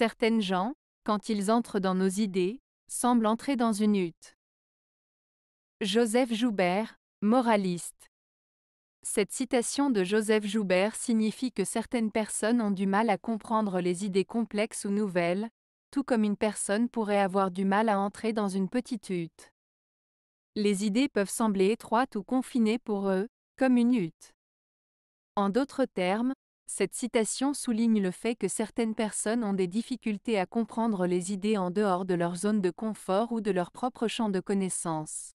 Certaines gens, quand ils entrent dans nos idées, semblent entrer dans une hutte. Joseph Joubert, moraliste. Cette citation de Joseph Joubert signifie que certaines personnes ont du mal à comprendre les idées complexes ou nouvelles, tout comme une personne pourrait avoir du mal à entrer dans une petite hutte. Les idées peuvent sembler étroites ou confinées pour eux, comme une hutte. En d'autres termes, cette citation souligne le fait que certaines personnes ont des difficultés à comprendre les idées en dehors de leur zone de confort ou de leur propre champ de connaissances.